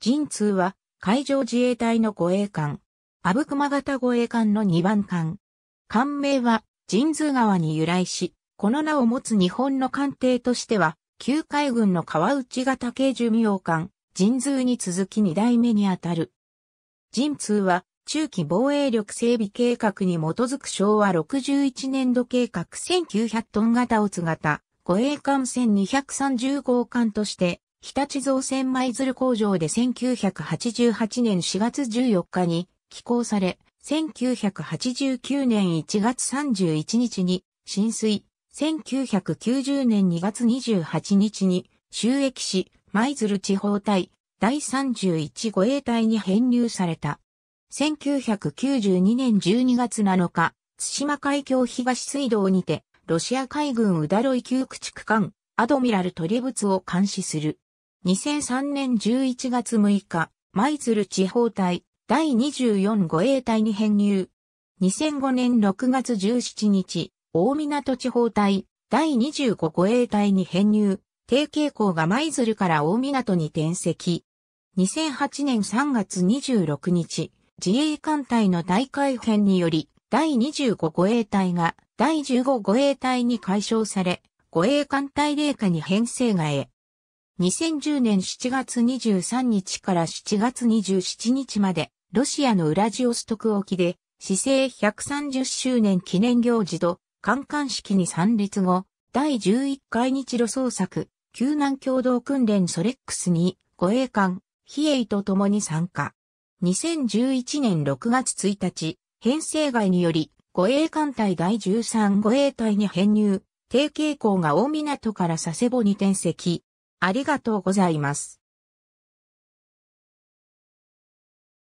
陣通は海上自衛隊の護衛艦。阿武熊型護衛艦の2番艦。艦名は陣通川に由来し、この名を持つ日本の艦艇としては、旧海軍の川内型軽寿命艦、陣通に続き2代目にあたる。陣通は中期防衛力整備計画に基づく昭和61年度計画1900トン型オツ型、護衛艦1 230号艦として日立造船舞鶴工場で1988年4月14日に寄港され、1989年1月31日に浸水、1990年2月28日に収益し、舞鶴地方隊第31護衛隊に編入された。1992年12月7日、津島海峡東水道にて、ロシア海軍宇だロイ旧駆逐艦、アドミラル取り物を監視する。2003年11月6日、舞鶴地方隊第24護衛隊に編入。2005年6月17日、大港地方隊第25護衛隊に編入。定傾校が舞鶴から大港に転籍。2008年3月26日、自衛艦隊の大改編により、第25護衛隊が第15護衛隊に解消され、護衛艦隊霊下に編成がへ。2010年7月23日から7月27日まで、ロシアのウラジオストク沖で、市政130周年記念行事と、観艦式に参列後、第11回日露捜索、救難共同訓練ソレックスに、護衛艦、比叡と共に参加。2011年6月1日、編成外により、護衛艦隊第13護衛隊に編入、低傾向が大港から佐世保に転籍、ありがとうございます。